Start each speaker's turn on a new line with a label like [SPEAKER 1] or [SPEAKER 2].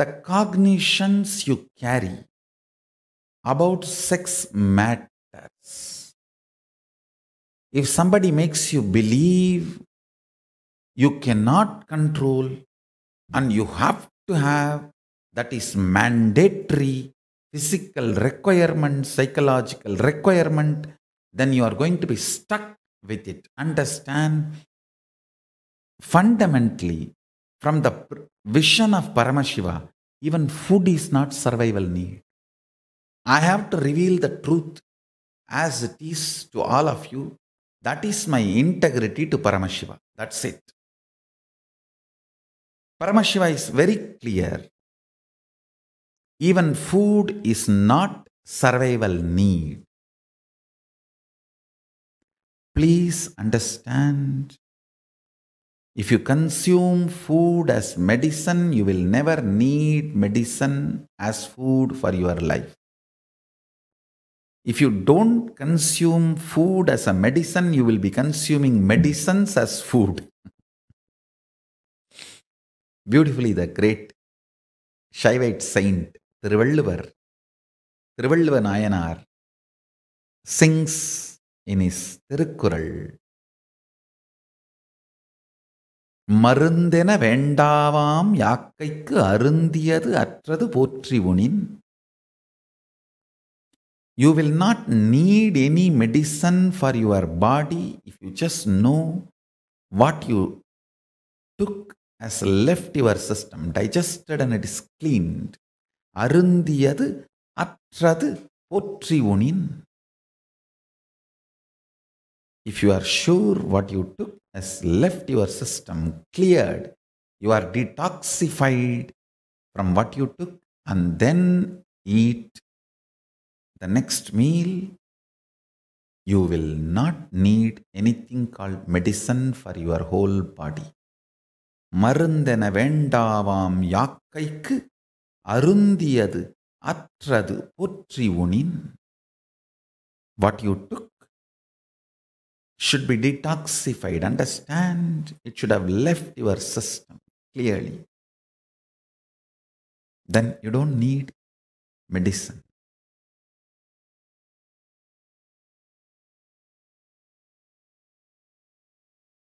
[SPEAKER 1] the cognitions you carry about sex matters. If somebody makes you believe you cannot control and you have to have, that is mandatory physical requirement, psychological requirement, then you are going to be stuck with it. Understand fundamentally from the vision of Paramashiva, even food is not survival need. I have to reveal the truth as it is to all of you. That is my integrity to Paramashiva. That's it. Paramashiva is very clear. Even food is not survival need. Please understand if you consume food as medicine, you will never need medicine as food for your life. If you don't consume food as a medicine, you will be consuming medicines as food. Beautifully, the great Shaivite saint Thiruvalluvar, Thiruvalluva Nayanar, sings in his Tirukkural மருந்தென வேண்டாவாம் யாக்கைக்கு அருந்தியது அற்றது போற்றி உனின் you will not need any medicine for your body if you just know what you took has left your system digested and it is cleaned அருந்தியது அற்றது போற்றி உனின் if you are sure what you took has left your system cleared, you are detoxified from what you took, and then eat the next meal, you will not need anything called medicine for your whole body. மருந்தென வேண்டாவாம் யாக்கைக்கு அருந்தியது அற்றது போற்றி உனின் what you took should be detoxified. Understand? It should have left your system clearly. Then you don't need medicine.